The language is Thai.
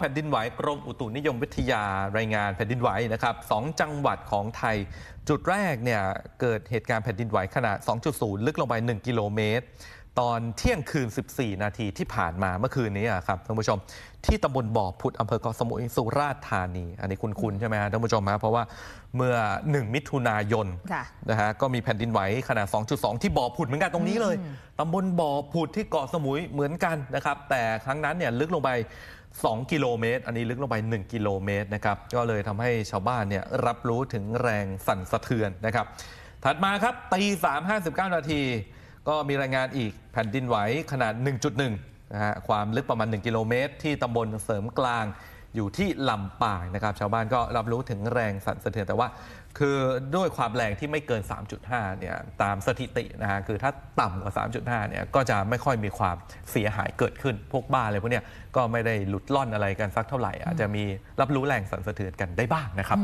แผ่นดินไหวกรมอุตุนิยมวิทยา รายงานแผ่นดินไหวนะครับสองจังหวัดของไทย จุดแรกเนี่ยเกิดเหตุการณ์แผ่นดินไหวขนาด 2.0 ลึกลงไป 1 กิโลเมตรตอนเที่ยงคืน 14 นาทีที่ผ่านมาเมื่อคืนนี้ครับท่านผู้ชม ที่ตำบลบ่อผุดอำเภอเกาะสมุยสุราษฎร์ธานี อันนี้คุณคุณใช่ไหมท่านผู้ชมครับเพราะว่าเมื่อ 1 มิถุนายนนะฮะก็มีแผ่นดินไหวขนาด 2.2 ที่บ่อผุดเหมือนกันตรงนี้เลยตำบลบ่อผุดที่เกาะสมุยเหมือนกันนะครับแต่ครั้งนั้นเนี่ยลึกลงไป 2 กิโลเมตร อันนี้ลึกลงไป 1 กิโลเมตรนะครับก็เลยทำให้ชาวบ้านเนี่ยรับรู้ถึงแรงสั่นสะเทือนนะครับถัดมาครับตี 3.59นาทีก็มีรายงานอีกแผ่นดินไหวขนาด 1.1 นะฮะความลึกประมาณ 1 กิโลเมตร ที่ตำบลเสริมกลางอยู่ที่ลำปางนะครับ ชาวบ้านก็รับรู้ถึงแรงสั่นสะเทือน แต่ว่าคือด้วยความแรงที่ไม่เกิน 3.5 เนี่ยตามสถิตินะฮะคือถ้าต่ำกว่า 3.5 เนี่ยก็จะไม่ค่อยมีความเสียหายเกิดขึ้นพวกบ้านอะไรพวกเนี้ยก็ไม่ได้หลุดล่อนอะไรกันสักเท่าไหร่ อาจจะมีรับรู้แรงสั่นสะเทือนกันได้บ้างนะครับ